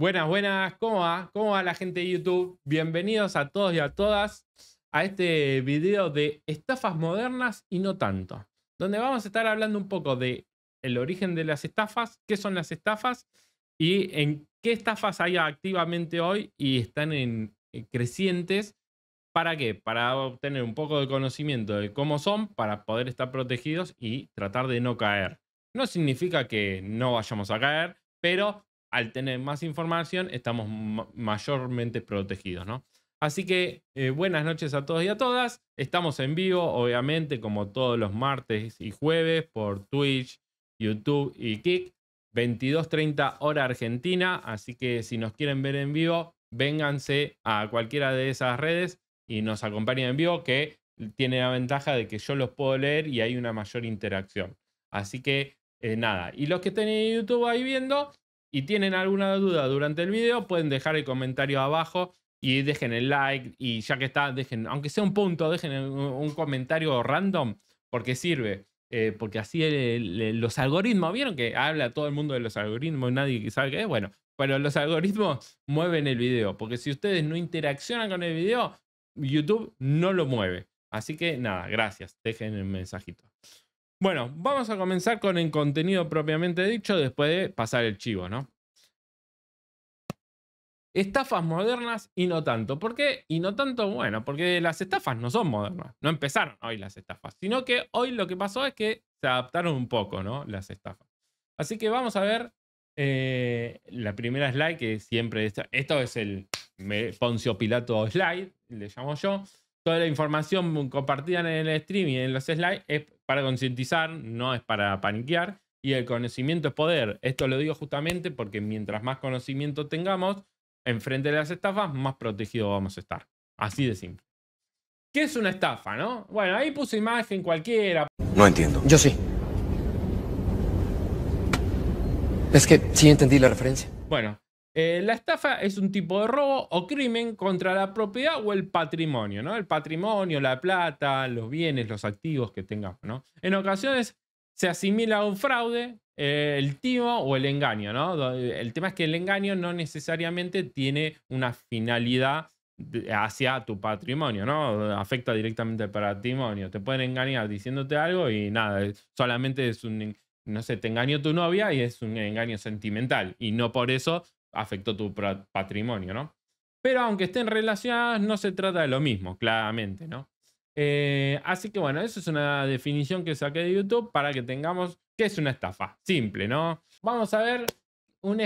Buenas, buenas, ¿cómo va? ¿Cómo va la gente de YouTube? Bienvenidos a todos y a todas a este video de estafas modernas y no tanto, donde vamos a estar hablando un poco de el origen de las estafas, qué son las estafas y en qué estafas hay activamente hoy y están en eh, crecientes. ¿Para qué? Para obtener un poco de conocimiento de cómo son, para poder estar protegidos y tratar de no caer. No significa que no vayamos a caer, pero al tener más información estamos mayormente protegidos, ¿no? Así que eh, buenas noches a todos y a todas. Estamos en vivo, obviamente, como todos los martes y jueves, por Twitch, YouTube y Kick. 22.30 hora argentina. Así que si nos quieren ver en vivo, vénganse a cualquiera de esas redes y nos acompañen en vivo, que tiene la ventaja de que yo los puedo leer y hay una mayor interacción. Así que eh, nada. Y los que estén en YouTube ahí viendo, y tienen alguna duda durante el video, pueden dejar el comentario abajo y dejen el like. Y ya que está, dejen, aunque sea un punto, dejen un, comentario random, porque sirve. Eh, porque así los algoritmos, ¿vieron que habla todo el mundo de los algoritmos y nadie sabe qué es? Bueno, pero los algoritmos mueven el video, porque si ustedes no interaccionan con el video, YouTube no lo mueve. Así que nada, gracias, dejen el mensajito. Bueno, vamos a comenzar con el contenido propiamente dicho después de pasar el chivo, ¿no? Estafas modernas y no tanto. ¿Por qué? Y no tanto, bueno, porque las estafas no son modernas. No empezaron hoy las estafas, sino que hoy lo que pasó es que se adaptaron un poco, ¿no? Las estafas. Así que vamos a ver eh, la primera slide que siempre... Está, esto es el Poncio Pilato slide, le llamo yo. Toda la información compartida en el stream y en los slides es para concientizar, no es para paniquear. Y el conocimiento es poder. Esto lo digo justamente porque mientras más conocimiento tengamos, enfrente de las estafas, más protegidos vamos a estar. Así de simple. ¿Qué es una estafa, no? Bueno, ahí puse imagen cualquiera. No entiendo. Yo sí. Es que sí entendí la referencia. Bueno, eh, la estafa es un tipo de robo o crimen contra la propiedad o el patrimonio, ¿no? El patrimonio, la plata, los bienes, los activos que tengamos, ¿no? En ocasiones se asimila a un fraude, eh, el timo o el engaño, ¿no? Eh, el tema es que el engaño no necesariamente tiene una finalidad hacia tu patrimonio, ¿no? Afecta directamente al patrimonio. Te pueden engañar diciéndote algo y nada, solamente es un, no sé, te engañó tu novia y es un engaño sentimental. Y no por eso afectó tu patrimonio, ¿no? Pero aunque estén relacionadas, no se trata de lo mismo, claramente, ¿no? Eh, así que bueno, eso es una definición que saqué de YouTube para que tengamos qué es una estafa. Simple, ¿no? Vamos a ver un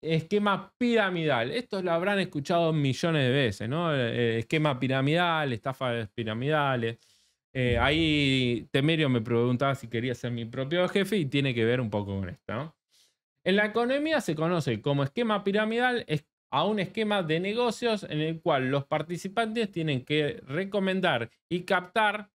esquema piramidal. Esto lo habrán escuchado millones de veces, ¿no? Eh, eh, esquema piramidal, estafas piramidales. ahí Temerio me preguntaba si quería ser mi propio jefe y tiene que ver un poco con esto, ¿no? En la economía se conoce como esquema piramidal a un esquema de negocios en el cual los participantes tienen que recomendar y captar,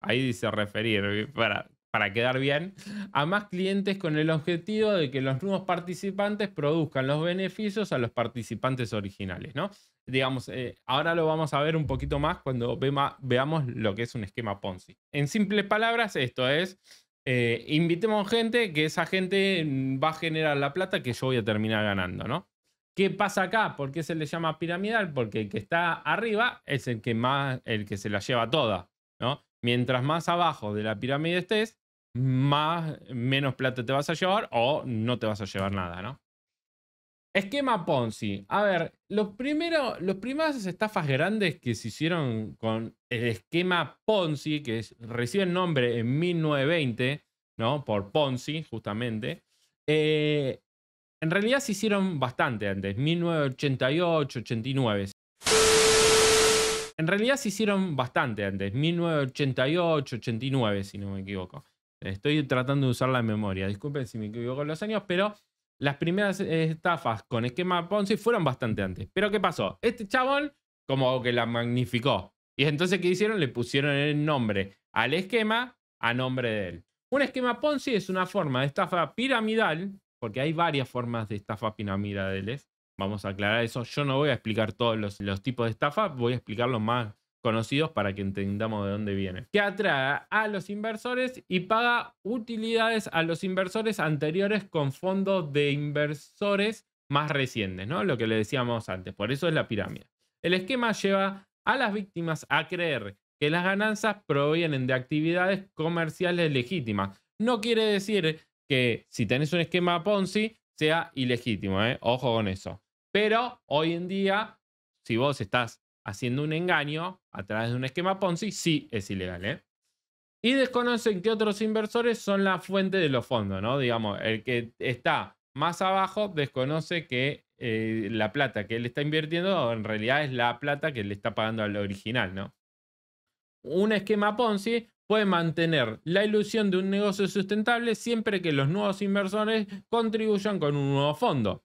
ahí dice referir, para, para quedar bien, a más clientes con el objetivo de que los nuevos participantes produzcan los beneficios a los participantes originales, ¿no? Digamos, eh, ahora lo vamos a ver un poquito más cuando veamos lo que es un esquema Ponzi. En simples palabras, esto es eh, invitemos gente que esa gente mm, va a generar la plata que yo voy a terminar ganando, ¿no? ¿Qué pasa acá? ¿Por qué se le llama piramidal? Porque el que está arriba es el que más, el que se la lleva toda, ¿no? Mientras más abajo de la pirámide estés, más, menos plata te vas a llevar o no te vas a llevar nada, ¿no? Esquema Ponzi. A ver, los, primeros, los primeras estafas grandes que se hicieron con el esquema Ponzi, que recibe el nombre en 1920, ¿no? Por Ponzi, justamente. Eh, en realidad se hicieron bastante antes, 1988, 89. En realidad se hicieron bastante antes, 1988, 89, si no me equivoco. Estoy tratando de usar la memoria, disculpen si me equivoco en los años, pero las primeras eh, estafas con esquema Ponzi fueron bastante antes. Pero ¿qué pasó? Este chabón como que la magnificó. Y entonces, ¿qué hicieron? Le pusieron el nombre al esquema a nombre de él. Un esquema Ponzi es una forma de estafa piramidal, porque hay varias formas de estafa piramidales. Vamos a aclarar eso. Yo no voy a explicar todos los, tipos de estafa, voy a explicar más conocidos para que entendamos de dónde viene, que atrae a los inversores y paga utilidades a los inversores anteriores con fondos de inversores más recientes, ¿no? Lo que le decíamos antes, por eso es la pirámide. El esquema lleva a las víctimas a creer que las ganancias provienen de actividades comerciales legítimas. No quiere decir que si tenés un esquema Ponzi sea ilegítimo, ¿eh? ojo con eso. Pero hoy en día, si vos estás haciendo un engaño a través de un esquema Ponzi, sí es ilegal. ¿eh? Y desconocen que otros inversores son la fuente de los fondos, ¿no? Digamos, el que está más abajo desconoce que eh, la plata que él está invirtiendo en realidad es la plata que le está pagando al original, ¿no? Un esquema Ponzi puede mantener la ilusión de un negocio sustentable siempre que los nuevos inversores contribuyan con un nuevo fondo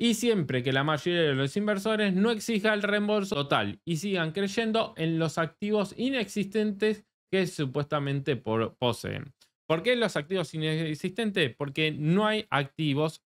y siempre que la mayoría de los inversores no exija el reembolso total y sigan creyendo en los activos inexistentes que supuestamente poseen. ¿Por qué los activos inexistentes? Porque no hay activos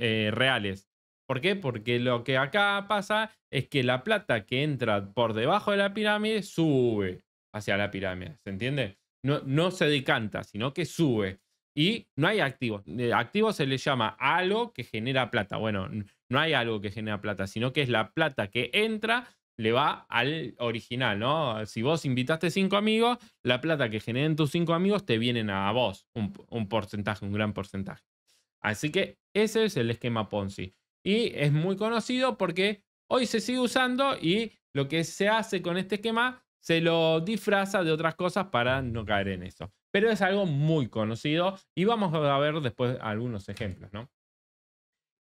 eh, reales. ¿Por qué? Porque lo que acá pasa es que la plata que entra por debajo de la pirámide sube hacia la pirámide, ¿se entiende? No, no se decanta, sino que sube. Y no hay activos. activo se le llama algo que genera plata. Bueno, no hay algo que genera plata, sino que es la plata que entra le va al original, ¿no? Si vos invitaste cinco amigos, la plata que generen tus cinco amigos te vienen a vos, un, un porcentaje, un gran porcentaje. Así que ese es el esquema Ponzi. Y es muy conocido porque hoy se sigue usando y lo que se hace con este esquema se lo disfraza de otras cosas para no caer en eso pero es algo muy conocido y vamos a ver después algunos ejemplos, ¿no?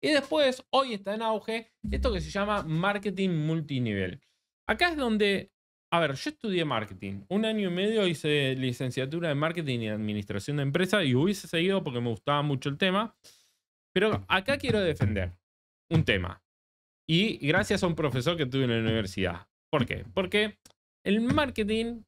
Y después, hoy está en auge esto que se llama marketing multinivel. Acá es donde, a ver, yo estudié marketing. Un año y medio hice licenciatura en marketing y administración de empresa y hubiese seguido porque me gustaba mucho el tema. Pero acá quiero defender un tema. Y gracias a un profesor que tuve en la universidad. ¿Por qué? Porque el marketing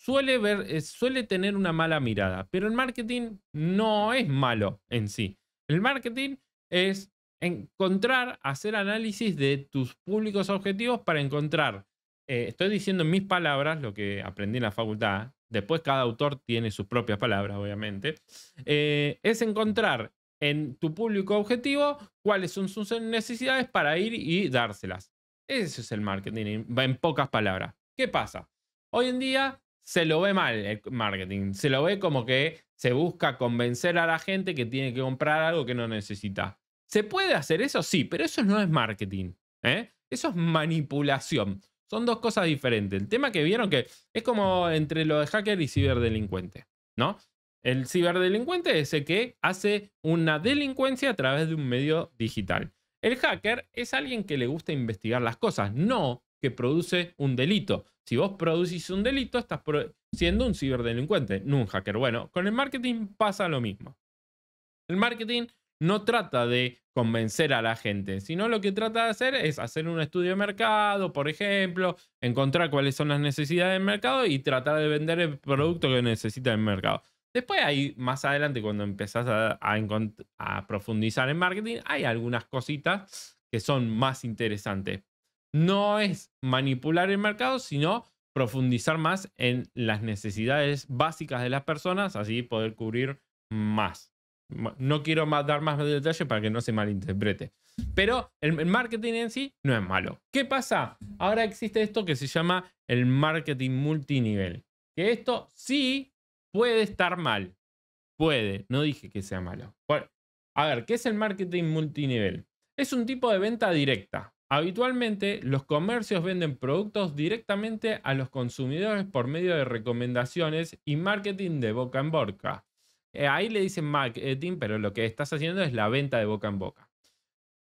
suele, ver, eh, suele tener una mala mirada, pero el marketing no es malo en sí. El marketing es encontrar, hacer análisis de tus públicos objetivos para encontrar. Eh, estoy diciendo en mis palabras lo que aprendí en la facultad. Después cada autor tiene sus propias palabras, obviamente. Eh, es encontrar en tu público objetivo cuáles son sus necesidades para ir y dárselas. Ese es el marketing, en pocas palabras. ¿Qué pasa? Hoy en día se lo ve mal el marketing. Se lo ve como que se busca convencer a la gente que tiene que comprar algo que no necesita. ¿Se puede hacer eso? Sí, pero eso no es marketing. ¿eh? Eso es manipulación. Son dos cosas diferentes. El tema que vieron que es como entre lo de hacker y ciberdelincuente, ¿no? El ciberdelincuente es el que hace una delincuencia a través de un medio digital. El hacker es alguien que le gusta investigar las cosas, no que produce un delito. Si vos producís un delito, estás siendo un ciberdelincuente, no un hacker. Bueno, con el marketing pasa lo mismo. El marketing no trata de convencer a la gente, sino lo que trata de hacer es hacer un estudio de mercado, por ejemplo, encontrar cuáles son las necesidades del mercado y tratar de vender el producto que necesita el mercado. Después ahí, más adelante, cuando empezás a profundizar en marketing, hay algunas cositas que son más interesantes no es manipular el mercado, sino profundizar más en las necesidades básicas de las personas, así poder cubrir más. No quiero dar más detalles para que no se malinterprete. Pero el, marketing en sí no es malo. ¿Qué pasa? Ahora existe esto que se llama el marketing multinivel. Que esto sí puede estar mal. Puede, no dije que sea malo. a ver, ¿qué es el marketing multinivel? Es un tipo de venta directa. Habitualmente, los comercios venden productos directamente a los consumidores por medio de recomendaciones y marketing de boca en boca. Eh, ahí le dicen marketing, pero lo que estás haciendo es la venta de boca en boca.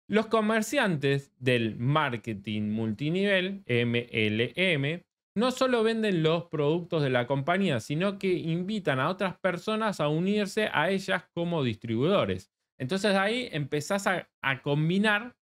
Los comerciantes del marketing multinivel, MLM, no solo venden los productos de la compañía, sino que invitan a otras personas a unirse a ellas como distribuidores. Entonces ahí empezás a combinar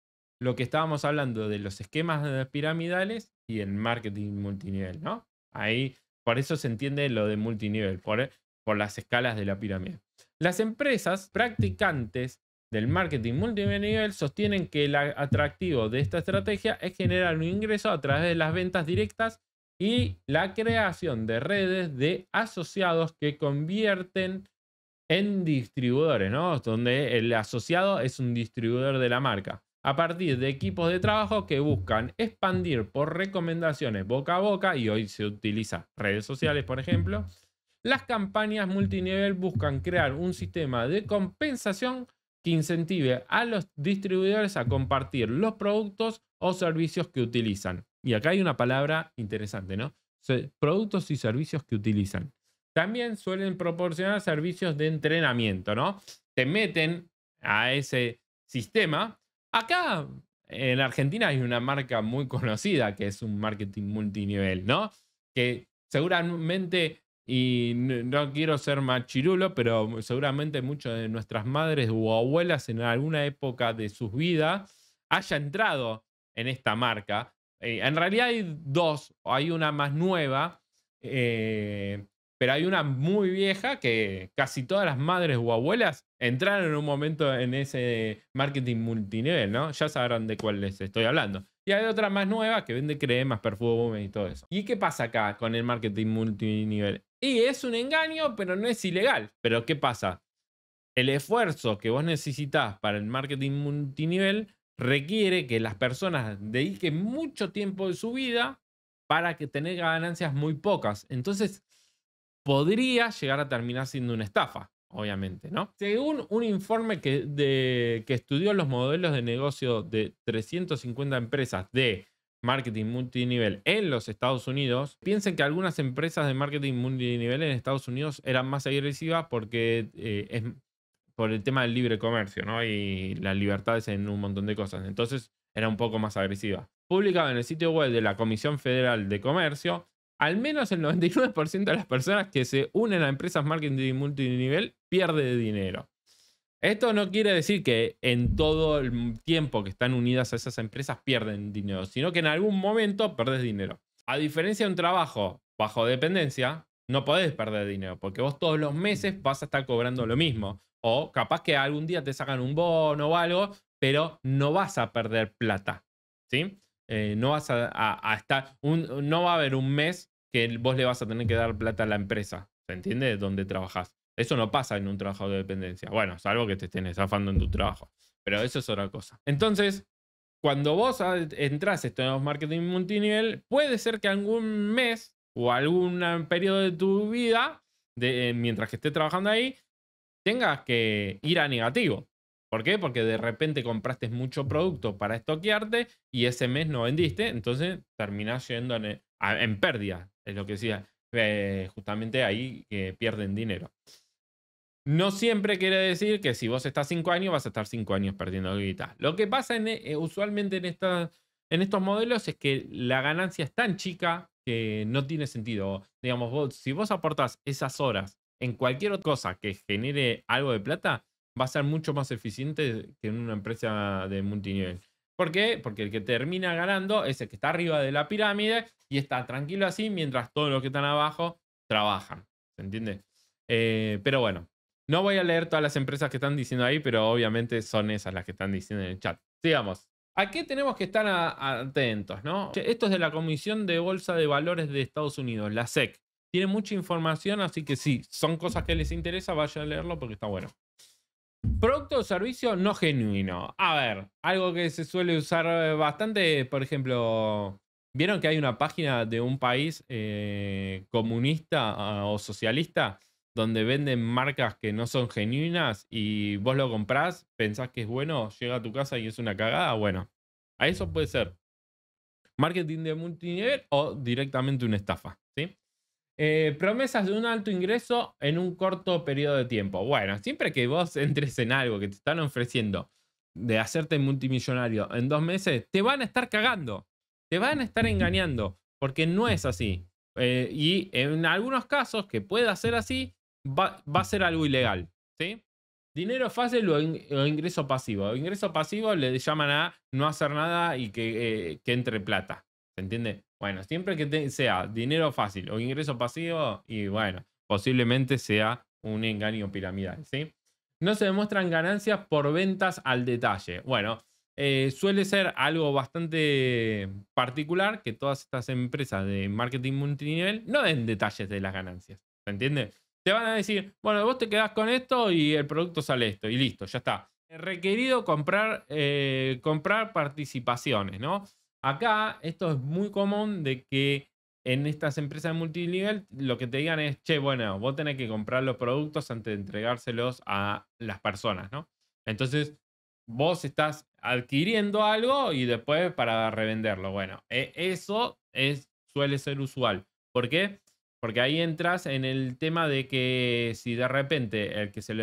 lo que estábamos hablando de los esquemas piramidales y el marketing multinivel, ¿no? Ahí, por eso se entiende lo de multinivel, por, por las escalas de la pirámide. Las empresas practicantes del marketing multinivel sostienen que el atractivo de esta estrategia es generar un ingreso a través de las ventas directas y la creación de redes de asociados que convierten en distribuidores, ¿no? Donde el asociado es un distribuidor de la marca a partir de equipos de trabajo que buscan expandir por recomendaciones boca a boca, y hoy se utiliza redes sociales, por ejemplo, las campañas multinivel buscan crear un sistema de compensación que incentive a los distribuidores a compartir los productos o servicios que utilizan. Y acá hay una palabra interesante, ¿no? Productos y servicios que utilizan. También suelen proporcionar servicios de entrenamiento, ¿no? Te meten a ese sistema Acá en Argentina hay una marca muy conocida que es un marketing multinivel, ¿no? Que seguramente, y no quiero ser más machirulo, pero seguramente muchas de nuestras madres o abuelas en alguna época de sus vidas haya entrado en esta marca. Eh, en realidad hay dos, hay una más nueva, eh, pero hay una muy vieja que casi todas las madres o abuelas entraron en un momento en ese marketing multinivel, ¿no? Ya sabrán de cuál les estoy hablando. Y hay otra más nueva que vende cremas, perfumes y todo eso. ¿Y qué pasa acá con el marketing multinivel? Y es un engaño, pero no es ilegal. Pero ¿qué pasa? El esfuerzo que vos necesitas para el marketing multinivel requiere que las personas dediquen mucho tiempo de su vida para que tener ganancias muy pocas. Entonces, podría llegar a terminar siendo una estafa obviamente, ¿no? Según un informe que, de, que estudió los modelos de negocio de 350 empresas de marketing multinivel en los Estados Unidos, piensen que algunas empresas de marketing multinivel en Estados Unidos eran más agresivas porque eh, es por el tema del libre comercio, ¿no? Y las libertades en un montón de cosas. Entonces era un poco más agresiva. Publicado en el sitio web de la Comisión Federal de Comercio, al menos el 99% de las personas que se unen a empresas marketing multinivel pierde dinero. Esto no quiere decir que en todo el tiempo que están unidas a esas empresas pierden dinero, sino que en algún momento perdes dinero. A diferencia de un trabajo bajo dependencia, no podés perder dinero, porque vos todos los meses vas a estar cobrando lo mismo. O capaz que algún día te sacan un bono o algo, pero no vas a perder plata. ¿Sí? Eh, no vas a, estar, no va a haber un mes que vos le vas a tener que dar plata a la empresa, ¿se entiende? Donde trabajas. Eso no pasa en un trabajo de dependencia. Bueno, salvo que te estén zafando en tu trabajo. Pero eso es otra cosa. Entonces, cuando vos entras en marketing multinivel, puede ser que algún mes o algún periodo de tu vida, de, eh, mientras que estés trabajando ahí, tengas que ir a negativo. ¿Por qué? Porque de repente compraste mucho producto para estoquearte y ese mes no vendiste, entonces terminás yendo en, eh, pérdida, es lo que decía. Eh, justamente ahí pierden dinero. No siempre quiere decir que si vos estás cinco años vas a estar cinco años perdiendo guita. Lo que pasa en, eh, usualmente en, estos modelos es que la ganancia es tan chica que no tiene sentido. Digamos, si vos aportás esas horas en cualquier otra cosa que genere algo de plata, va a ser mucho más eficiente que en una empresa de multinivel. ¿Por qué? Porque el que termina ganando es el que está arriba de la pirámide y está tranquilo así mientras todos los que están abajo trabajan. ¿Se entiende? Eh, pero bueno, no voy a leer todas las empresas que están diciendo ahí, pero obviamente son esas las que están diciendo en el chat. Sigamos. ¿A qué tenemos que estar atentos? ¿no? Esto es de la Comisión de Bolsa de Valores de Estados Unidos, la SEC. Tiene mucha información, así que si son cosas que les interesa, vayan a leerlo porque está bueno. Producto o servicio no genuino. A ver, algo que se suele usar eh, bastante, por ejemplo, ¿vieron que hay una página de un país eh, comunista ah, o socialista donde venden marcas que no son genuinas y vos lo comprás, pensás que es bueno, llega a tu casa y es una cagada? Bueno, a eso puede ser marketing de multinivel o directamente una estafa. Eh, promesas de un alto ingreso en un corto periodo de tiempo. Bueno, siempre que vos entres en algo que te están ofreciendo de hacerte multimillonario en dos meses, te van a estar cagando, te van a estar engañando, porque no es así. Eh, y en algunos casos que pueda ser así, va, a ser algo ilegal. ¿sí? Dinero fácil o, ingreso pasivo. ingreso pasivo le llaman a no hacer nada y que, eh, que entre plata. ¿Se entiende? Bueno, siempre que sea dinero fácil o ingreso pasivo, y bueno, posiblemente sea un engaño piramidal, ¿sí? No se demuestran ganancias por ventas al detalle. Bueno, eh, suele ser algo bastante particular que todas estas empresas de marketing multinivel no den detalles de las ganancias, ¿se entiende? Te van a decir, bueno, vos te quedás con esto y el producto sale esto y listo, ya está. Requerido comprar, eh, comprar participaciones, ¿no? Acá esto es muy común de que en estas empresas de multinivel lo que te digan es, che, bueno, vos tenés que comprar los productos antes de entregárselos a las personas, ¿no? Entonces, vos estás adquiriendo algo y después para revenderlo. Bueno, e, eso es, suele ser usual. ¿Por qué? Porque ahí entras en el tema de que si de repente el que se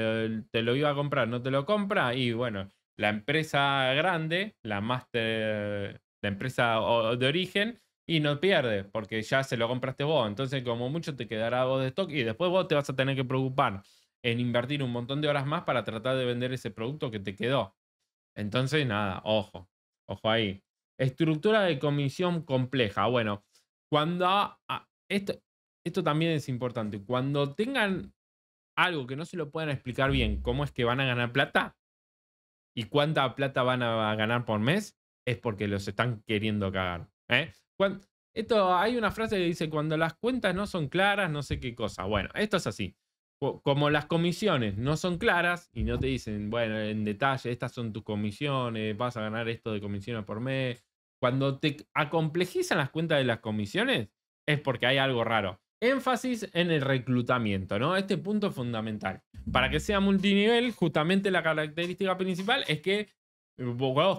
te lo iba a comprar no te lo compra y bueno, la empresa grande, la master, la empresa de origen y no pierde, porque ya se lo compraste vos. Entonces, como mucho te quedará vos de stock y después vos te vas a tener que preocupar en invertir un montón de horas más para tratar de vender ese producto que te quedó. Entonces, nada, ojo, ojo ahí. Estructura de comisión compleja. Bueno, cuando... Ah, esto, esto también es importante. Cuando tengan algo que no se lo puedan explicar bien, cómo es que van a ganar plata y cuánta plata van a ganar por mes, es porque los están queriendo cagar. ¿eh? esto, hay una frase que dice, cuando las cuentas no son claras, no sé qué cosa. Bueno, esto es así. Como las comisiones no son claras y no te dicen, bueno, en detalle, estas son tus comisiones, vas a ganar esto de comisiones por mes. Cuando te acomplejizan las cuentas de las comisiones, es porque hay algo raro. Énfasis en el reclutamiento, ¿no? Este punto fundamental. Para que sea multinivel, justamente la característica principal es que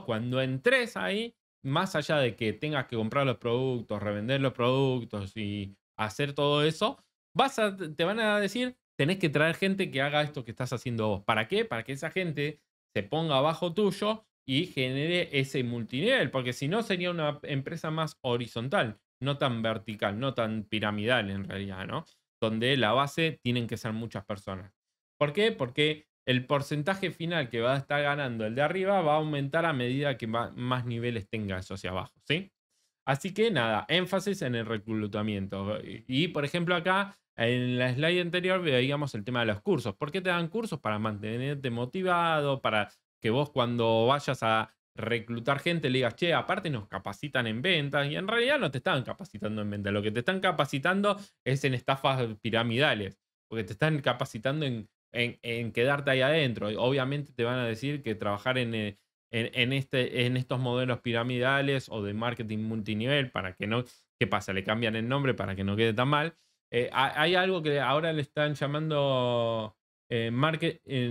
cuando entres ahí, más allá de que tengas que comprar los productos, revender los productos y hacer todo eso, vas te van a decir, tenés que traer gente que haga esto que estás haciendo vos. ¿Para qué? Para que esa gente se ponga abajo tuyo y genere ese multinivel, porque si no sería una empresa más horizontal, no tan vertical, no tan piramidal en realidad, ¿no? Donde la base tienen que ser muchas personas. ¿Por qué? Porque el porcentaje final que va a estar ganando el de arriba va a aumentar a medida que más niveles tenga eso hacia abajo, ¿sí? Así que nada, énfasis en el reclutamiento. Y por ejemplo acá, en la slide anterior veíamos el tema de los cursos. ¿Por qué te dan cursos? Para mantenerte motivado, para que vos cuando vayas a reclutar gente le digas, che, aparte nos capacitan en ventas. Y en realidad no te están capacitando en ventas, lo que te están capacitando es en estafas piramidales, porque te están capacitando en en, quedarte ahí adentro. Obviamente te van a decir que trabajar eh, en, este, en estos modelos piramidales o de marketing multinivel para que no, ¿qué pasa? Le cambian el nombre para que no quede tan mal. Eh, hay algo que ahora le están llamando eh,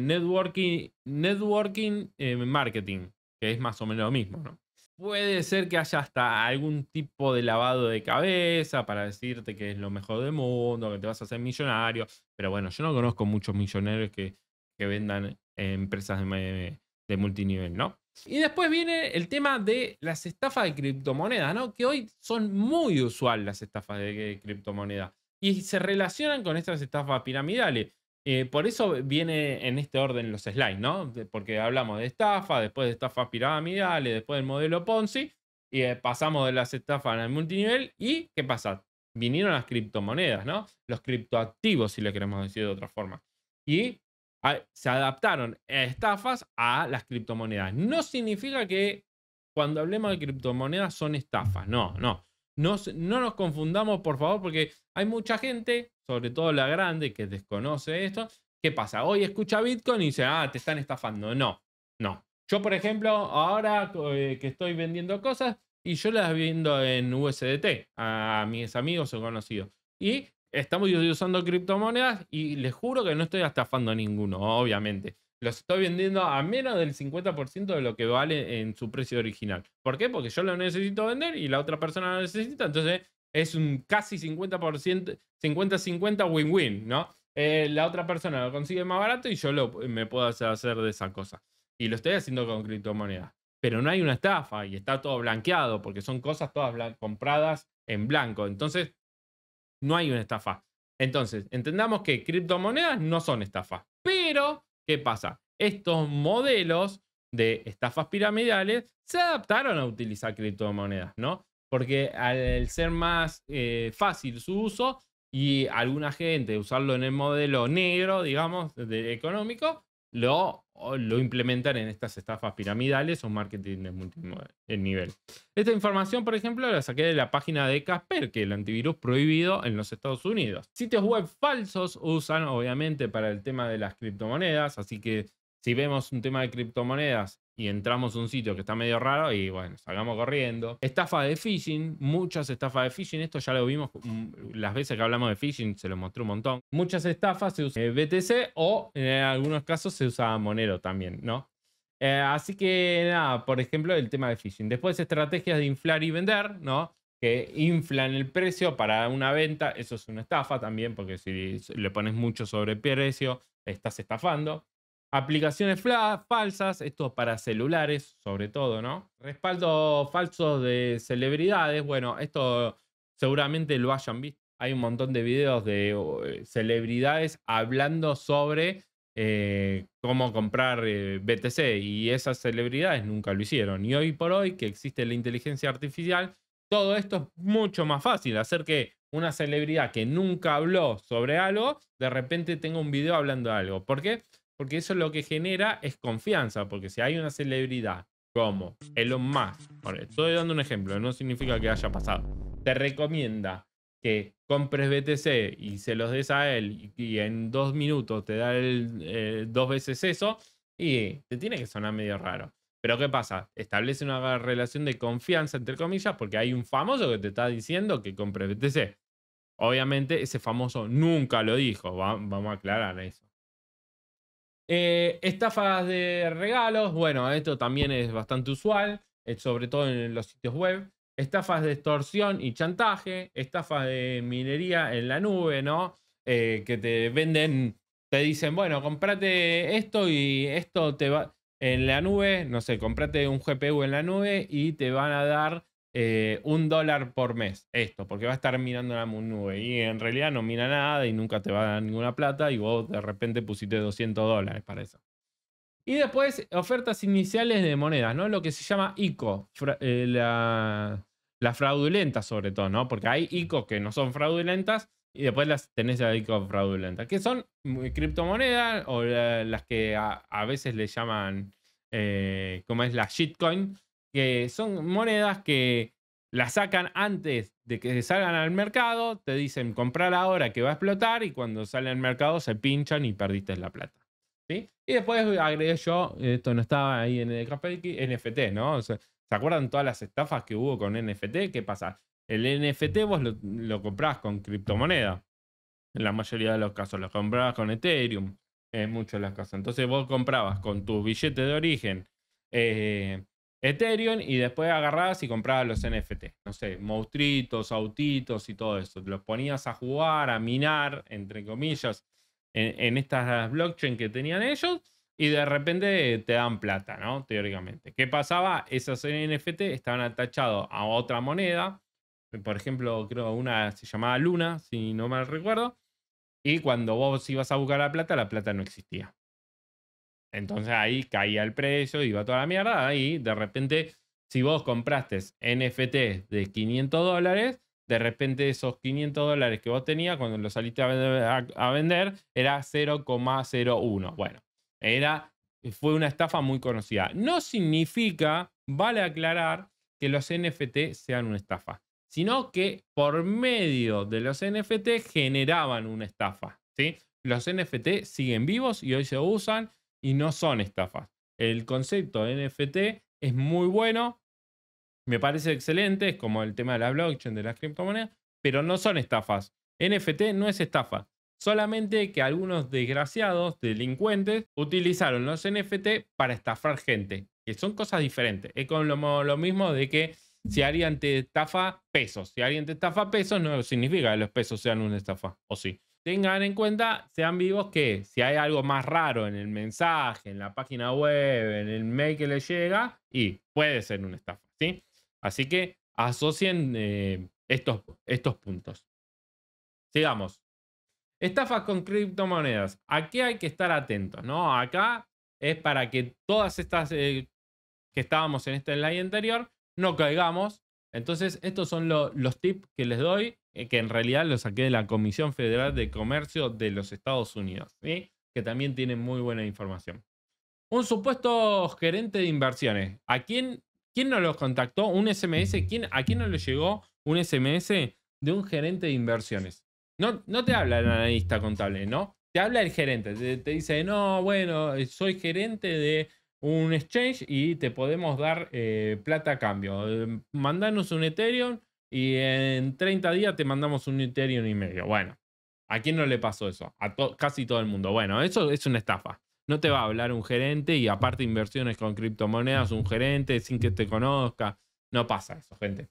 networking, networking marketing, que es más o menos lo mismo, ¿no? Puede ser que haya hasta algún tipo de lavado de cabeza para decirte que es lo mejor del mundo, que te vas a hacer millonario. Pero bueno, yo no conozco muchos millonarios que, vendan empresas de, de, multinivel, ¿no? Y después viene el tema de las estafas de criptomonedas, ¿no? Que hoy son muy usuales las estafas de criptomonedas. Y se relacionan con estas estafas piramidales. Eh, por eso viene en este orden los slides, ¿no? Porque hablamos de estafa, después de estafas piramidales, después del modelo Ponzi, y eh, pasamos de las estafas al multinivel. ¿Y qué pasa? Vinieron las criptomonedas, ¿no? Los criptoactivos, si le queremos decir de otra forma. Y ah, se adaptaron estafas a las criptomonedas. No significa que cuando hablemos de criptomonedas son estafas, no, no. no nos confundamos, por favor, porque hay mucha gente sobre todo la grande que desconoce esto, ¿qué pasa? Hoy escucha Bitcoin y dice, ah, te están estafando. No, no. Yo, por ejemplo, ahora eh, que estoy vendiendo cosas y yo las vendo en USDT a mis amigos o conocidos. Y estamos usando criptomonedas y les juro que no estoy estafando a ninguno, obviamente. Los estoy vendiendo a menos del 50% de lo que vale en su precio original. ¿Por qué? Porque yo lo necesito vender y la otra persona lo necesita. Entonces es un casi 50%, 50-50 win-win, ¿no? Eh, la otra persona lo consigue más barato y yo lo, me puedo hacer de esa cosa. Y lo estoy haciendo con criptomonedas. Pero no hay una estafa y está todo blanqueado porque son cosas todas compradas en blanco. Entonces, no hay una estafa. Entonces, entendamos que criptomonedas no son estafas. Pero, ¿qué pasa? Estos modelos de estafas piramidales se adaptaron a utilizar criptomonedas, ¿no? porque al ser más eh, fácil su uso y alguna gente usarlo en el modelo negro, digamos, económico, lo, lo implementan en estas estafas piramidales o marketing de multinivel. Esta información, por ejemplo, la saqué de la página de Casper, que es el antivirus prohibido en los Estados Unidos. Sitios web falsos usan, obviamente, para el tema de las criptomonedas, así que si vemos un tema de criptomonedas y entramos a un sitio que está medio raro y bueno, salgamos corriendo. Estafa de phishing, muchas estafas de phishing, esto ya lo vimos mm, las veces que hablamos de phishing, se lo mostré un montón. Muchas estafas se usan eh, BTC o en algunos casos se usa Monero también, ¿no? Eh, así que nada, por ejemplo, el tema de phishing. Después estrategias de inflar y vender, ¿no? que inflan el precio para una venta, eso es una estafa también, porque si le pones mucho sobre precio, estás estafando. Aplicaciones falsas, esto para celulares sobre todo, ¿no? Respaldo falsos de celebridades, bueno, esto seguramente lo hayan visto. Hay un montón de videos de eh, celebridades hablando sobre eh, cómo comprar eh, BTC y esas celebridades nunca lo hicieron. Y hoy por hoy que existe la inteligencia artificial, todo esto es mucho más fácil, hacer que una celebridad que nunca habló sobre algo, de repente tenga un video hablando de algo. ¿Por qué? Porque eso lo que genera es confianza, porque si hay una celebridad como Elon Musk, e, estoy dando un ejemplo, no significa que haya pasado, te recomienda que compres BTC y se los des a él y en dos minutos te da eh, dos veces eso y te tiene que sonar medio raro. Pero ¿qué pasa? Establece una relación de confianza, entre comillas, porque hay un famoso que te está diciendo que compres BTC. Obviamente ese famoso nunca lo dijo, vamos a aclarar eso. Eh, estafas de regalos, bueno, esto también es bastante usual, eh, sobre todo en los sitios web. Estafas de extorsión y chantaje, estafas de minería en la nube, ¿no? Eh, que te venden, te dicen, bueno, comprate esto y esto te va en la nube, no sé, comprate un GPU en la nube y te van a dar eh, un dólar por mes, esto, porque va a estar mirando la nube y en realidad no mira nada y nunca te va a dar ninguna plata y vos de repente pusiste 200 dólares para eso. Y después ofertas iniciales de monedas, ¿no? Lo que se llama ICO, eh, la, fraudulenta sobre todo, ¿no? Porque hay ICO que no son fraudulentas y después las tenés la ICO fraudulentas que son eh, criptomonedas o las que a, veces le llaman, como es la shitcoin, que son monedas que las sacan antes de que salgan al mercado, te dicen comprar ahora que va a explotar y cuando sale al mercado se pinchan y perdiste la plata. Y después agregué yo, esto no estaba ahí en el NFT, ¿no? ¿Se acuerdan todas las estafas que hubo con NFT? ¿Qué pasa? El NFT vos lo, lo comprás con criptomoneda. En la mayoría de los casos, lo comprabas con Ethereum. En muchos de los casos. Entonces vos comprabas con tu billete de origen. Eh, Ethereum y después agarrabas y comprabas los NFT. No sé, monstruitos, autitos y todo eso. los ponías a jugar, a minar, entre comillas, en, estas blockchain que tenían ellos y de repente te dan plata, ¿no? Teóricamente. ¿Qué pasaba? Esos NFT estaban atachados a otra moneda. Por ejemplo, creo una se llamaba Luna, si no mal recuerdo. Y cuando vos ibas a buscar la plata, la plata no existía. Entonces ahí caía el precio, iba toda la mierda. Y de repente, si vos compraste NFT de 500 dólares, de repente esos 500 dólares que vos tenías cuando lo saliste a vender, vender era 0,01. Bueno, era, fue una estafa muy conocida. No significa, vale aclarar, que los NFT sean una estafa, sino que por medio de los NFT generaban una estafa. ¿sí? Los NFT siguen vivos y hoy se usan y no son estafas. El concepto de NFT es muy bueno, me parece excelente, es como el tema de la blockchain, de las criptomonedas, pero no son estafas. NFT no es estafa, solamente que algunos desgraciados, delincuentes, utilizaron los NFT para estafar gente, que son cosas diferentes. Es como lo mismo de que si alguien te estafa pesos, si alguien te estafa pesos, no significa que los pesos sean una estafa, o sí tengan en cuenta, sean vivos, que si hay algo más raro en el mensaje, en la página web, en el mail que les llega, y puede ser una estafa, ¿sí? Así que asocien eh, estos, estos puntos. Sigamos. Estafas con criptomonedas. Aquí hay que estar atentos, ¿no? Acá es para que todas estas eh, que estábamos en este slide anterior no caigamos. Entonces, estos son los tips que les doy eh, que en realidad lo saqué de la Comisión Federal de Comercio de los Estados Unidos, que también tiene muy buena información. Un supuesto gerente de inversiones. ¿A quién, quién nos los contactó? ¿Un SMS? ¿A quién nos le llegó un SMS de un gerente de inversiones? No, no te habla el analista contable, ¿no? Te habla el gerente. Te, dice, no, bueno, eh, soy gerente de un exchange y te podemos dar eh, plata a cambio. Mandanos un Ethereum y en 30 días te mandamos un Ethereum y medio. Bueno, ¿a quién no le pasó eso? A casi todo el mundo. Bueno, eso es una estafa. No te va a hablar un gerente y aparte inversiones con criptomonedas, un gerente sin que te conozca. No pasa eso, gente.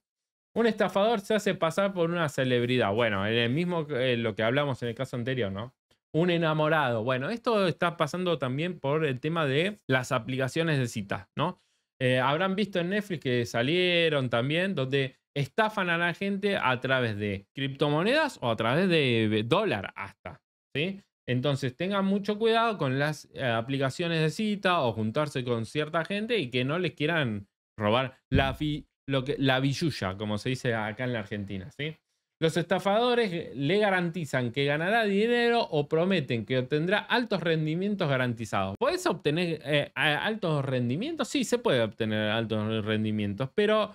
Un estafador se hace pasar por una celebridad. Bueno, en el mismo eh, lo que hablamos en el caso anterior, ¿no? Un enamorado. Bueno, esto está pasando también por el tema de las aplicaciones de citas, ¿no? Eh, habrán visto en Netflix que salieron también, donde estafan a la gente a través de criptomonedas o a través de dólar hasta. ¿sí? Entonces tengan mucho cuidado con las eh, aplicaciones de cita o juntarse con cierta gente y que no les quieran robar la, lo la billulla, como se dice acá en la Argentina. ¿sí? Los estafadores le garantizan que ganará dinero o prometen que obtendrá altos rendimientos garantizados. ¿Puedes obtener eh, altos rendimientos? Sí, se puede obtener altos rendimientos, pero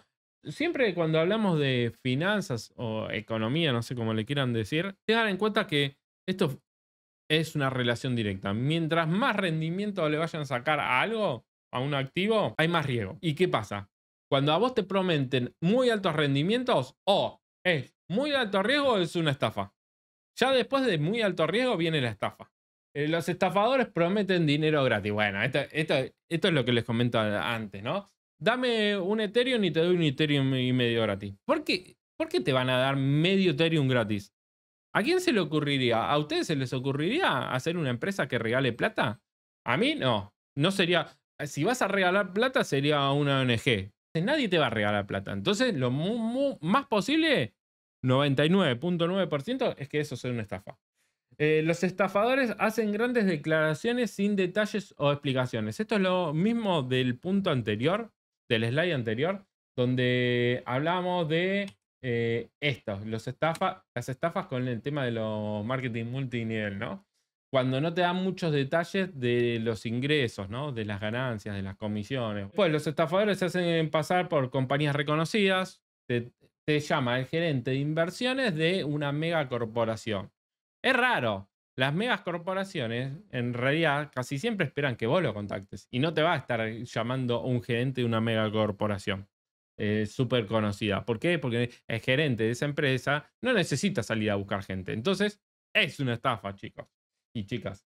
siempre cuando hablamos de finanzas o economía, no sé cómo le quieran decir, tengan en cuenta que esto es una relación directa. Mientras más rendimiento le vayan a sacar a algo, a un activo, hay más riesgo. ¿Y qué pasa? Cuando a vos te prometen muy altos rendimientos, o oh, es muy alto riesgo, es una estafa. Ya después de muy alto riesgo viene la estafa. Eh, los estafadores prometen dinero gratis. Bueno, esto, esto es lo que les comento antes, ¿no? dame un Ethereum y te doy un Ethereum y medio gratis. ¿Por qué, qué te van a dar medio Ethereum gratis? ¿A quién se le ocurriría? ¿A ustedes se les ocurriría hacer una empresa que regale plata? A mí no. No sería. Si vas a regalar plata, sería una ONG. Nadie te va a regalar plata. Entonces, lo más posible, 99.9%, es que eso sea una estafa. Eh, los estafadores hacen grandes declaraciones sin detalles o explicaciones. Esto es lo mismo del punto anterior del slide anterior, donde hablamos de eh, esto, los las estafas con el tema de los marketing multinivel, ¿no? Cuando no te dan muchos detalles de los ingresos, ¿no? De las ganancias, de las comisiones. Pues los estafadores se hacen pasar por compañías reconocidas, te, te llama el gerente de inversiones de una mega corporación. Es raro, las megas corporaciones en realidad casi siempre esperan que vos lo contactes y no te va a estar llamando un gerente de una mega corporación eh, súper conocida. ¿Por qué? Porque el gerente de esa empresa no necesita salir a buscar gente. Entonces, es una estafa, chicos y chicas.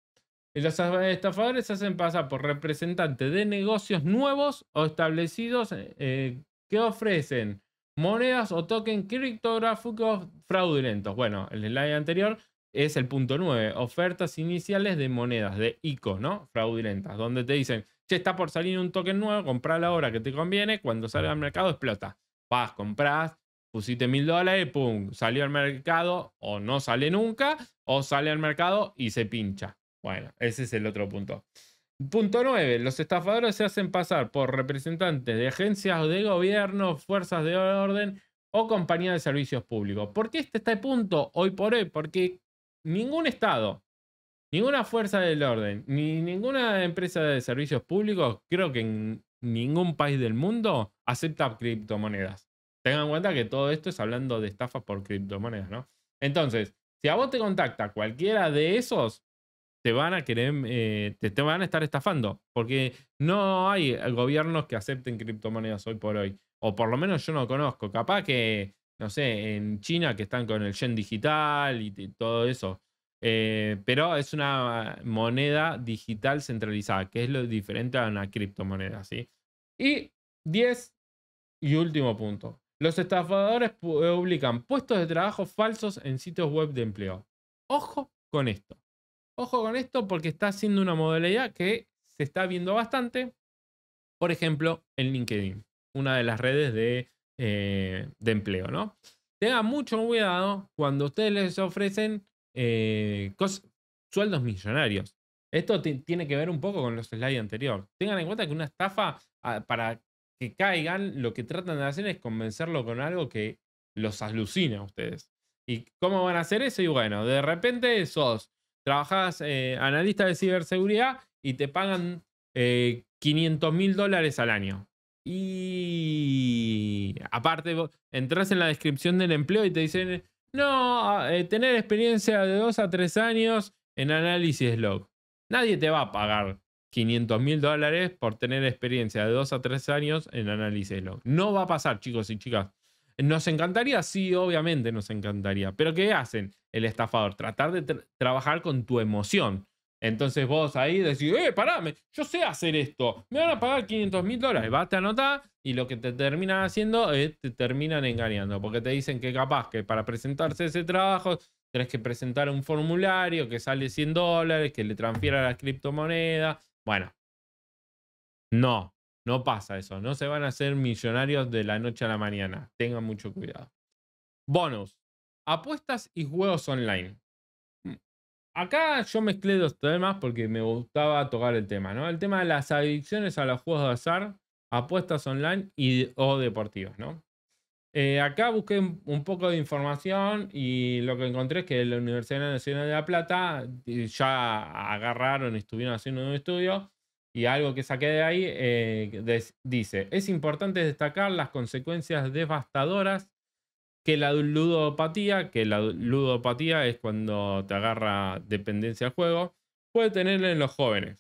Los estafadores hacen pasar por representantes de negocios nuevos o establecidos eh, que ofrecen monedas o tokens criptográficos fraudulentos. Bueno, el slide anterior es el punto 9, ofertas iniciales de monedas, de ICO, ¿no? Fraudulentas, donde te dicen, si está por salir un token nuevo, comprá la hora que te conviene, cuando sale al mercado explota. Vas, compras, pusiste mil dólares, pum, salió al mercado o no sale nunca, o sale al mercado y se pincha. Bueno, ese es el otro punto. Punto 9. Los estafadores se hacen pasar por representantes de agencias de gobierno, fuerzas de orden o compañías de servicios públicos. ¿Por qué este está el punto hoy por hoy? Porque ningún Estado, ninguna fuerza del orden, ni ninguna empresa de servicios públicos, creo que en ningún país del mundo acepta criptomonedas. Tengan en cuenta que todo esto es hablando de estafas por criptomonedas, ¿no? Entonces, si a vos te contacta cualquiera de esos, te van a querer, eh, te, te, van a estar estafando, porque no hay gobiernos que acepten criptomonedas hoy por hoy, o por lo menos yo no conozco. Capaz que no sé, en China que están con el yen digital y, todo eso. Eh, pero es una ah, moneda digital centralizada, que es lo diferente a una criptomoneda, ¿sí? Y diez y último punto. Los estafadores publican puestos de trabajo falsos en sitios web de empleo. Ojo con esto. Ojo con esto porque está siendo una modalidad que se está viendo bastante. Por ejemplo, en LinkedIn, una de las redes de eh, de empleo, ¿no? Tengan mucho cuidado cuando ustedes les ofrecen eh, sueldos millonarios. Esto tiene que ver un poco con los slides anteriores. Tengan en cuenta que una estafa, ah, para que caigan, lo que tratan de hacer es convencerlo con algo que los alucina a ustedes. ¿Y cómo van a hacer eso? Y bueno, de repente sos, trabajas eh, analista de ciberseguridad y te pagan 500 mil dólares al año. Y aparte, entras en la descripción del empleo y te dicen, no, eh, tener experiencia de dos a tres años en análisis log. Nadie te va a pagar 500 mil dólares por tener experiencia de dos a tres años en análisis log. No va a pasar, chicos y chicas. ¿Nos encantaría? Sí, obviamente nos encantaría. Pero ¿qué hacen el estafador? Tratar de trabajar con tu emoción. Entonces vos ahí decís, eh, paráme! yo sé hacer esto, me van a pagar 500 mil dólares, vas, a anotar y lo que te terminan haciendo es te terminan engañando, porque te dicen que capaz que para presentarse ese trabajo tenés que presentar un formulario que sale 100 dólares, que le transfiera la criptomoneda. Bueno, no, no pasa eso, no se van a hacer millonarios de la noche a la mañana, tengan mucho cuidado. Bonus, apuestas y juegos online. Acá yo mezclé dos temas porque me gustaba tocar el tema, ¿no? El tema de las adicciones a los juegos de azar, apuestas online y, o deportivas. ¿no? Eh, acá busqué un poco de información y lo que encontré es que la Universidad Nacional de La Plata eh, ya agarraron, y estuvieron haciendo un estudio y algo que saqué de ahí eh, dice, es importante destacar las consecuencias devastadoras que la ludopatía, que la ludopatía es cuando te agarra dependencia al juego, puede tenerla en los jóvenes.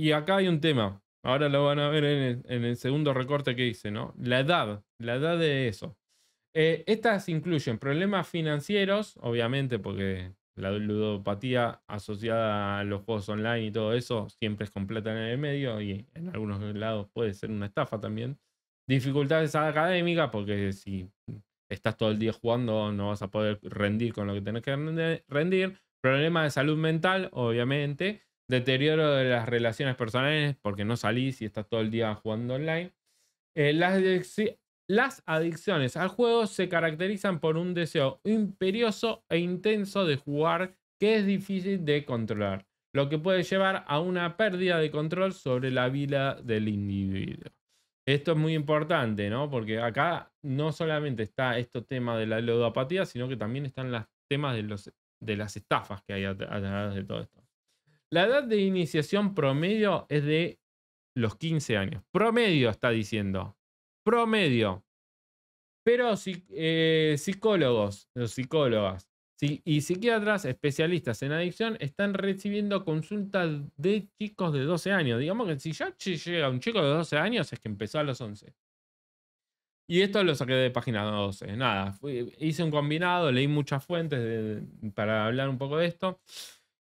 Y acá hay un tema, ahora lo van a ver en el, segundo recorte que hice, ¿no? La edad, la edad de eso. Eh, estas incluyen problemas financieros, obviamente, porque la ludopatía asociada a los juegos online y todo eso siempre es completa en el medio y en algunos lados puede ser una estafa también. Dificultades académicas, porque si estás todo el día jugando, no vas a poder rendir con lo que tenés que rendir. Problema de salud mental, obviamente. Deterioro de las relaciones personales porque no salís y estás todo el día jugando online. Eh, las, las adicciones al juego se caracterizan por un deseo imperioso e intenso de jugar que es difícil de controlar, lo que puede llevar a una pérdida de control sobre la vida del individuo. Esto es muy importante, ¿no? Porque acá no solamente está este tema de la ludopatía, sino que también están los temas de, las estafas que hay través de todo esto. La edad de iniciación promedio es de los 15 años. Promedio está diciendo. Promedio. Pero eh, psicólogos los psicólogas y psiquiatras especialistas en adicción están recibiendo consultas de chicos de 12 años. Digamos que si ya llega un chico de 12 años es que empezó a los 11. Y esto lo saqué de página 12. Nada, hice un combinado, leí muchas fuentes para hablar un poco de esto.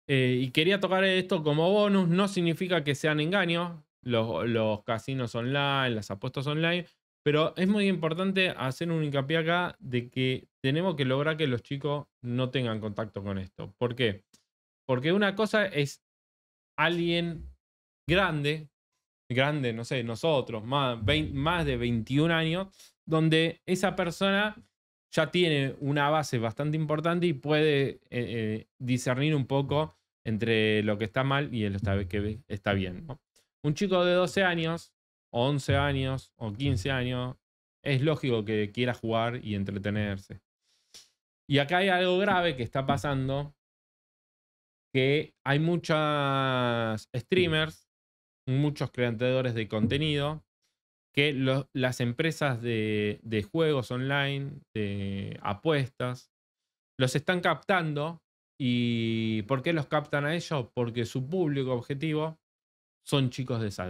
Eh, y quería tocar esto como bonus. No significa que sean engaños los, los casinos online, las apuestas online pero es muy importante hacer un hincapié acá de que tenemos que lograr que los chicos no tengan contacto con esto. ¿Por qué? Porque una cosa es alguien grande, grande, no sé, nosotros, más, de 21 años, donde esa persona ya tiene una base bastante importante y puede eh, eh, discernir un poco entre lo que está mal y lo que está bien. Un chico de 12 años 11 años o 15 años, es lógico que quiera jugar y entretenerse. Y acá hay algo grave que está pasando, que hay muchas streamers, muchos creadores de contenido, que las empresas de, juegos online, de apuestas, los están captando. ¿Y por qué los captan a ellos? Porque su público objetivo son chicos de esa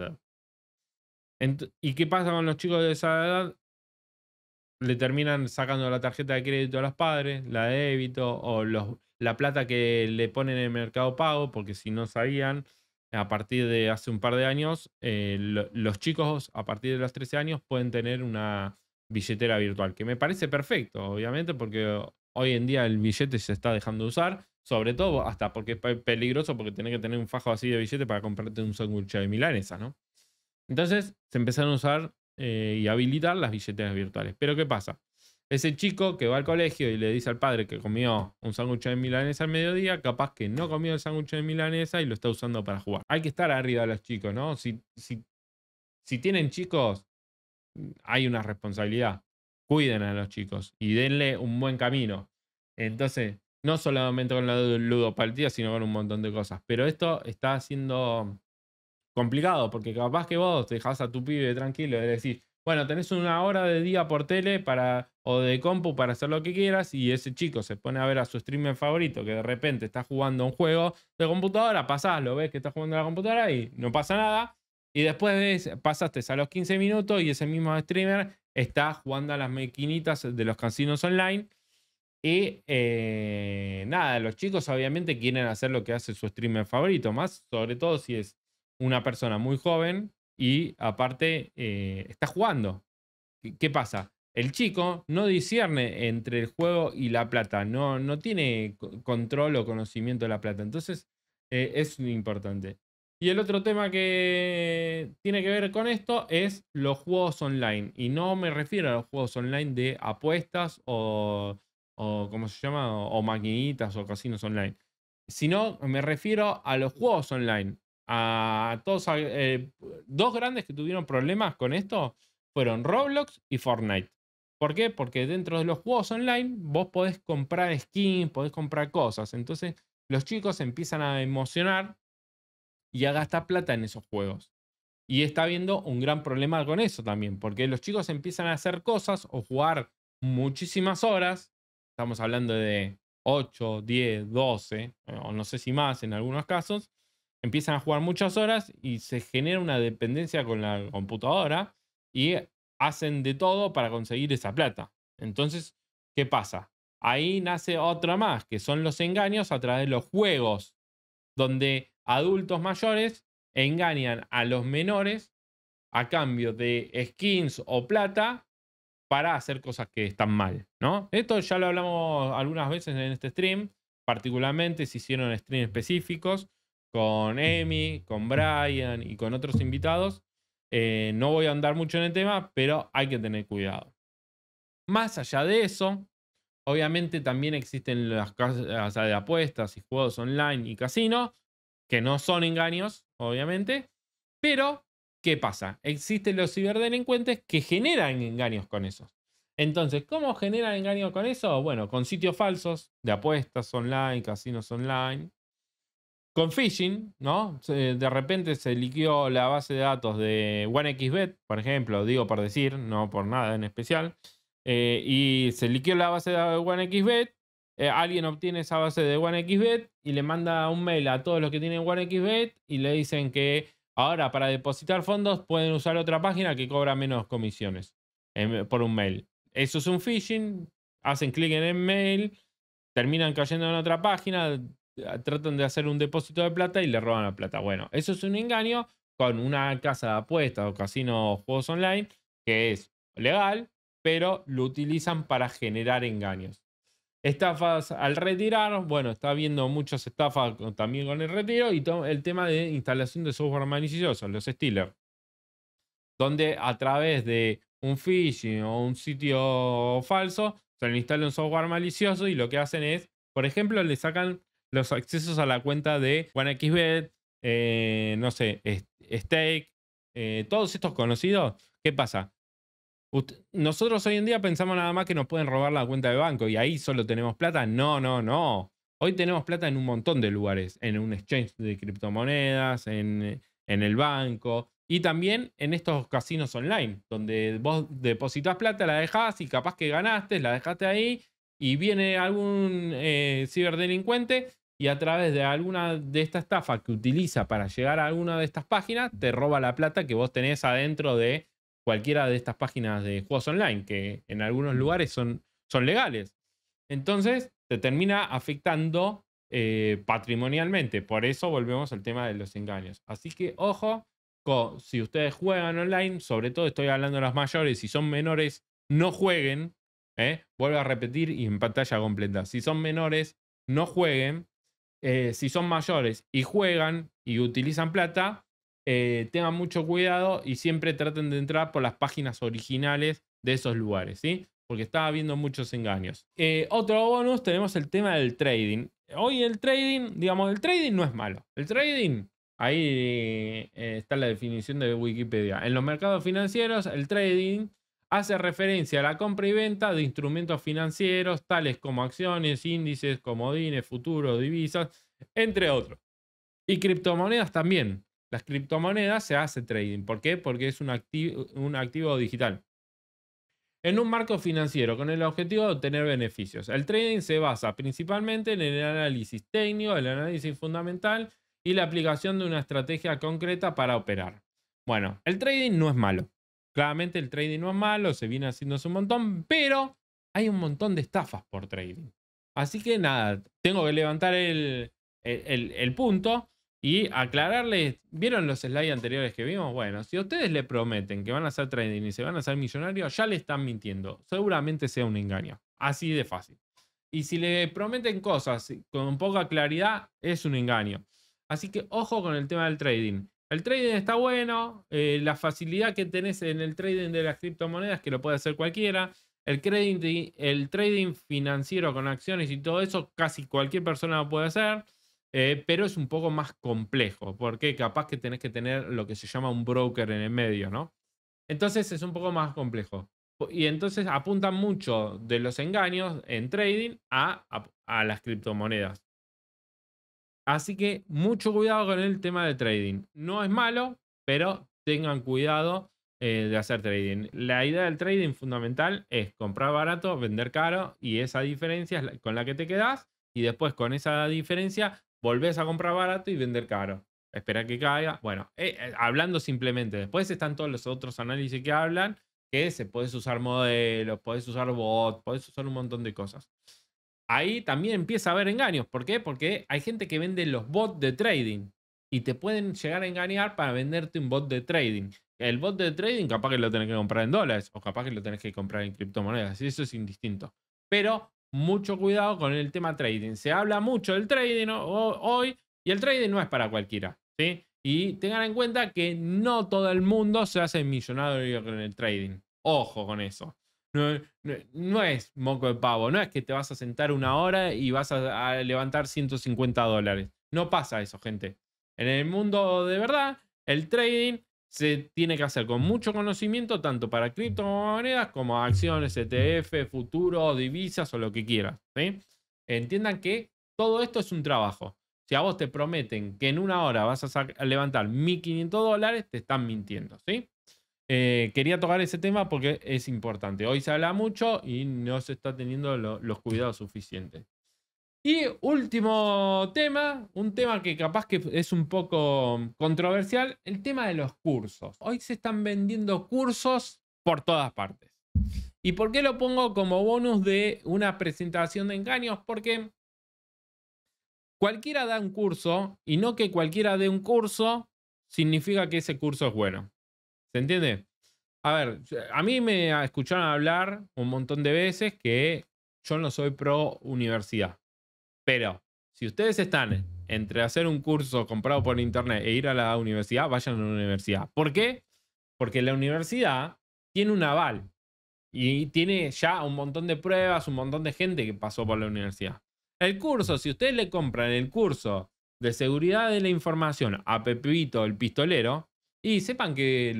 ¿Y qué pasa con los chicos de esa edad? Le terminan sacando la tarjeta de crédito a los padres, la de débito o la plata que le ponen en el mercado pago, porque si no sabían, a partir de hace un par de años, eh, los chicos a partir de los 13 años pueden tener una billetera virtual, que me parece perfecto, obviamente, porque hoy en día el billete se está dejando de usar, sobre todo hasta porque es peligroso, porque tenés que tener un fajo así de billete para comprarte un sándwich de milanesa, ¿no? Entonces se empezaron a usar eh, y habilitar las billeteras virtuales. Pero ¿qué pasa? Ese chico que va al colegio y le dice al padre que comió un sándwich de milanesa al mediodía, capaz que no comió el sándwich de milanesa y lo está usando para jugar. Hay que estar arriba de los chicos, ¿no? Si, tienen chicos, hay una responsabilidad. Cuiden a los chicos y denle un buen camino. Entonces, no solamente con la ludopatía, sino con un montón de cosas. Pero esto está haciendo complicado, porque capaz que vos te dejás a tu pibe tranquilo y decir bueno, tenés una hora de día por tele para, o de compu para hacer lo que quieras, y ese chico se pone a ver a su streamer favorito que de repente está jugando un juego de computadora, pasás, lo ves que está jugando a la computadora y no pasa nada. Y después ves, pasaste a los 15 minutos y ese mismo streamer está jugando a las maquinitas de los casinos online. Y eh, nada, los chicos obviamente quieren hacer lo que hace su streamer favorito, más sobre todo si es una persona muy joven y aparte eh, está jugando. ¿Qué pasa? El chico no discierne entre el juego y la plata, no, no tiene control o conocimiento de la plata. Entonces eh, es importante. Y el otro tema que tiene que ver con esto es los juegos online. Y no me refiero a los juegos online de apuestas o, o ¿cómo se llama? O, o maquinitas o casinos online. Sino me refiero a los juegos online a todos. Eh, dos grandes que tuvieron problemas con esto fueron Roblox y Fortnite. ¿Por qué? Porque dentro de los juegos online vos podés comprar skins, podés comprar cosas. Entonces los chicos empiezan a emocionar y a gastar plata en esos juegos. Y está habiendo un gran problema con eso también, porque los chicos empiezan a hacer cosas o jugar muchísimas horas. Estamos hablando de 8, 10, 12, o no sé si más en algunos casos empiezan a jugar muchas horas y se genera una dependencia con la computadora y hacen de todo para conseguir esa plata. Entonces, ¿qué pasa? Ahí nace otra más, que son los engaños a través de los juegos, donde adultos mayores engañan a los menores a cambio de skins o plata para hacer cosas que están mal, ¿no? Esto ya lo hablamos algunas veces en este stream, particularmente si hicieron streams específicos, con Emi, con Brian y con otros invitados. Eh, no voy a andar mucho en el tema, pero hay que tener cuidado. Más allá de eso, obviamente también existen las casas de apuestas y juegos online y casinos, que no son engaños, obviamente, pero ¿qué pasa? Existen los ciberdelincuentes que generan engaños con esos. Entonces, ¿cómo generan engaños con eso? Bueno, con sitios falsos de apuestas online, casinos online, con phishing, ¿no? De repente se liqueó la base de datos de OneXBet, por ejemplo, digo por decir, no por nada en especial. Eh, y se liqueó la base de datos de OneXBet. Eh, alguien obtiene esa base de OneXBet y le manda un mail a todos los que tienen OneXBet y le dicen que ahora para depositar fondos pueden usar otra página que cobra menos comisiones em, por un mail. Eso es un phishing, hacen clic en el mail, terminan cayendo en otra página, tratan de hacer un depósito de plata y le roban la plata. Bueno, eso es un engaño con una casa de apuestas o casino o juegos online que es legal, pero lo utilizan para generar engaños. Estafas al retirar, bueno, está habiendo muchas estafas también con el retiro y el tema de instalación de software malicioso, los Steelers, donde a través de un phishing o un sitio falso se le instala un software malicioso y lo que hacen es, por ejemplo, le sacan los accesos a la cuenta de OneXBet, eh, no sé, Stake, eh, todos estos conocidos. ¿Qué pasa? nosotros hoy en día pensamos nada más que nos pueden robar la cuenta de banco y ahí solo tenemos plata. No, no, no. Hoy tenemos plata en un montón de lugares, en un exchange de criptomonedas, en, el banco y también en estos casinos online, donde vos depositas plata, la dejás y capaz que ganaste, la dejaste ahí y viene algún eh, ciberdelincuente y a través de alguna de estas estafas que utiliza para llegar a alguna de estas páginas, te roba la plata que vos tenés adentro de cualquiera de estas páginas de juegos online, que en algunos lugares son, son legales. Entonces, te termina afectando eh, patrimonialmente. Por eso volvemos al tema de los engaños. Así que, ojo, si ustedes juegan online, sobre todo estoy hablando de los mayores, si son menores, no jueguen, ¿eh? Vuelve a repetir y en pantalla completa. Si son menores, no jueguen. Eh, si son mayores y juegan y utilizan plata, eh, tengan mucho cuidado y siempre traten de entrar por las páginas originales de esos lugares, ¿sí? Porque estaba habiendo muchos engaños. otro bonus, tenemos el tema del trading. Hoy el trading, digamos, el trading no es malo. El trading Ahí está la definición de Wikipedia. En los mercados financieros, el trading hace referencia a la compra y venta de instrumentos financieros, tales como acciones, índices, comodines, futuros, divisas, entre otros. Y criptomonedas también. Las criptomonedas se hace trading. ¿Por qué? Porque es un, activo, un activo digital. En un marco financiero con el objetivo de obtener beneficios. El trading se basa principalmente en el análisis técnico, el análisis fundamental y la aplicación de una estrategia concreta para operar. Bueno, el trading no es malo. Claramente el trading no es malo, se viene haciendo un montón, pero hay un montón de estafas por trading. Así que nada, tengo que levantar el, el punto y aclararles. ¿Vieron los slides anteriores que vimos? Bueno, si ustedes le prometen que van a hacer trading y se van a hacer millonarios, ya le están mintiendo. Seguramente sea un engaño. Así de fácil. Y si le prometen cosas con poca claridad, es un engaño. Así que ojo con el tema del trading. El trading está bueno, eh, la facilidad que tenés en el trading de las criptomonedas, que lo puede hacer cualquiera, el trading, el trading financiero con acciones y todo eso, casi cualquier persona lo puede hacer, eh, pero es un poco más complejo, porque capaz que tenés que tener lo que se llama un broker en el medio, ¿no? Entonces es un poco más complejo. Y entonces apuntan mucho de los engaños en trading a las criptomonedas. Así que mucho cuidado con el tema de trading. No es malo, pero tengan cuidado eh, de hacer trading. La idea del trading fundamental es comprar barato, vender caro y esa diferencia es con la que te quedas y después con esa diferencia volvés a comprar barato y vender caro. Espera que caiga. Bueno, eh, eh, hablando simplemente. Después están todos los otros análisis que hablan, que se puedes usar modelos, puedes usar bots, puedes usar un montón de cosas ahí también empieza a haber engaños. ¿Por qué? Porque hay gente que vende los bots de trading y te pueden llegar a engañar para venderte un bot de trading. El bot de trading capaz que lo tenés que comprar en dólares o capaz que lo tenés que comprar en criptomonedas. eso es indistinto. Pero mucho cuidado con el tema trading. Se habla mucho del trading hoy y el trading no es para cualquiera. ¿sí? Y tengan en cuenta que no todo el mundo se hace millonario con el trading. Ojo con eso. No, no, es moco de pavo, no es que te vas a sentar una hora y vas a, levantar 150 dólares. No pasa eso, gente. En el mundo de verdad, el trading se tiene que hacer con mucho conocimiento, tanto para criptomonedas como acciones, ETF, futuros, divisas o lo que quieras. Entiendan que todo esto es un trabajo. Si a vos te prometen que en una hora vas a, levantar 1.500 dólares, te están mintiendo, ¿sí? Eh, quería tocar ese tema porque es importante. Hoy se habla mucho y no se está teniendo los cuidados suficientes. Y último tema, un tema que capaz que es un poco controversial, el tema de los cursos. Hoy se están vendiendo cursos por todas partes. ¿Y por qué lo pongo como bonus de una presentación de engaños? Porque cualquiera da un curso y no que cualquiera dé un curso significa que ese curso es bueno. ¿Se entiende? A ver, a mí me escucharon hablar un montón de veces que yo no soy pro universidad. Pero si ustedes están entre hacer un curso comprado por internet e ir a la universidad, vayan a la universidad. ¿Por qué? Porque la universidad tiene un aval y tiene ya un montón de pruebas, un montón de gente que pasó por la universidad. El curso, si ustedes le compran el curso de seguridad de la información a Pepito el pistolero, y sepan que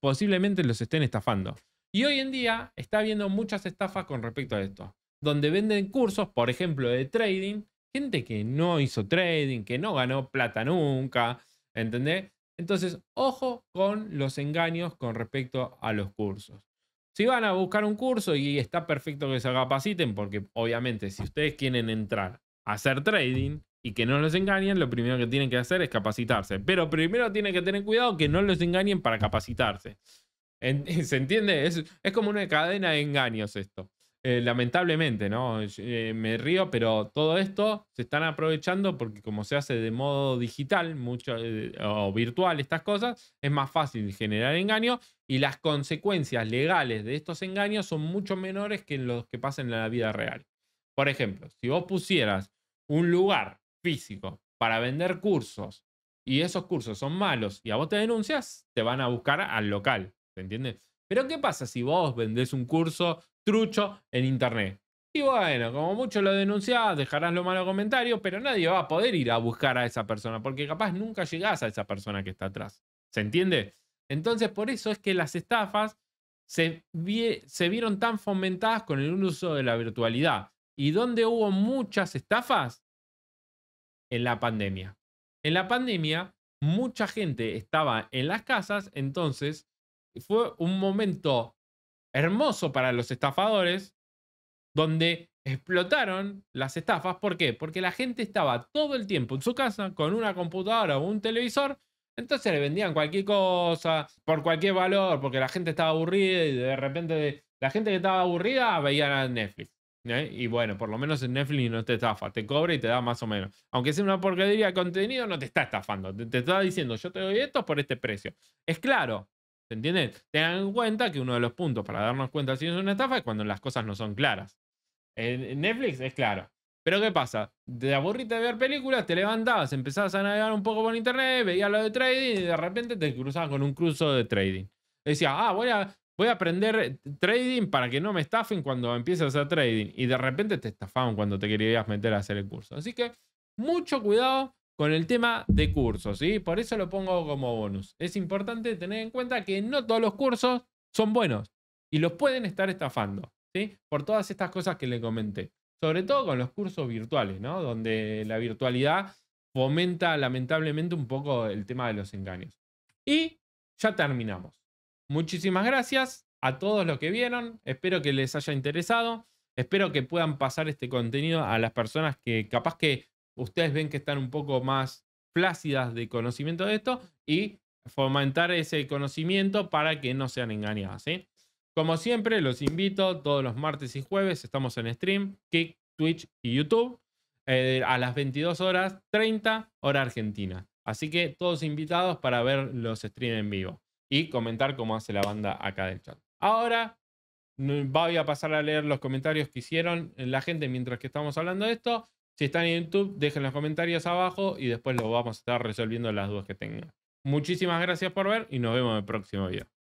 posiblemente los estén estafando. Y hoy en día está habiendo muchas estafas con respecto a esto, donde venden cursos, por ejemplo, de trading, gente que no hizo trading, que no ganó plata nunca, ¿entendés? Entonces, ojo con los engaños con respecto a los cursos. Si van a buscar un curso y está perfecto que se capaciten, porque obviamente si ustedes quieren entrar a hacer trading, y que no los engañen, lo primero que tienen que hacer es capacitarse. Pero primero tienen que tener cuidado que no los engañen para capacitarse. ¿Se entiende? Es, como una cadena de engaños esto. Eh, lamentablemente, ¿no? Eh, me río, pero todo esto se están aprovechando porque como se hace de modo digital mucho, eh, o virtual estas cosas, es más fácil generar engaño y las consecuencias legales de estos engaños son mucho menores que los que pasan en la vida real. Por ejemplo, si vos pusieras un lugar físico para vender cursos y esos cursos son malos y a vos te denuncias, te van a buscar al local. ¿Se entiende? Pero ¿qué pasa si vos vendés un curso trucho en internet? Y bueno, como mucho lo denunciás, dejarás los malos comentarios, pero nadie va a poder ir a buscar a esa persona, porque capaz nunca llegás a esa persona que está atrás. ¿Se entiende? Entonces, por eso es que las estafas se, se vieron tan fomentadas con el uso de la virtualidad. ¿Y dónde hubo muchas estafas? en la pandemia? En la pandemia, mucha gente estaba en las casas, entonces fue un momento hermoso para los estafadores, donde explotaron las estafas. ¿Por qué? Porque la gente estaba todo el tiempo en su casa con una computadora o un televisor, entonces le vendían cualquier cosa, por cualquier valor, porque la gente estaba aburrida y de repente la gente que estaba aburrida veía Netflix. ¿eh? Y bueno, por lo menos en Netflix no te estafa, te cobra y te da más o menos. Aunque sea una porquería de contenido, no te está estafando, te, está diciendo yo te doy esto por este precio. Es claro, ¿se entiendes? Tengan en cuenta que uno de los puntos para darnos cuenta si es una estafa es cuando las cosas no son claras. En Netflix es claro. Pero ¿qué pasa? Te aburriste de ver películas, te levantabas, empezabas a navegar un poco por internet, veías lo de trading y de repente te cruzabas con un cruzo de trading. Decías, ah, voy a, voy a aprender eh, trading para que no me estafen cuando empieces a hacer trading. Y de repente te estafan cuando te querías meter a hacer el curso. Así que mucho cuidado con el tema de cursos, ¿sí? Por eso lo pongo como bonus. Es importante tener en cuenta que no todos los cursos son buenos y los pueden estar estafando, ¿sí? Por todas estas cosas que le comenté. Sobre todo con los cursos virtuales, ¿no? Donde la virtualidad fomenta lamentablemente un poco el tema de los engaños. Y ya terminamos. Muchísimas gracias a todos los que vieron. Espero que les haya interesado. Espero que puedan pasar este contenido a las personas que capaz que ustedes ven que están un poco más plácidas de conocimiento de esto y fomentar ese conocimiento para que no sean engañadas. Como siempre, los invito todos los martes y jueves. Estamos en stream, Kick, Twitch y YouTube eh, a las 22 horas 30 hora argentina. Así que todos invitados para ver los streams en vivo y comentar cómo hace la banda acá del chat. Ahora voy a pasar a leer los comentarios que hicieron la gente mientras que estamos hablando de esto. Si están en YouTube, dejen los comentarios abajo y después lo vamos a estar resolviendo las dudas que tengan. Muchísimas gracias por ver y nos vemos en el próximo video.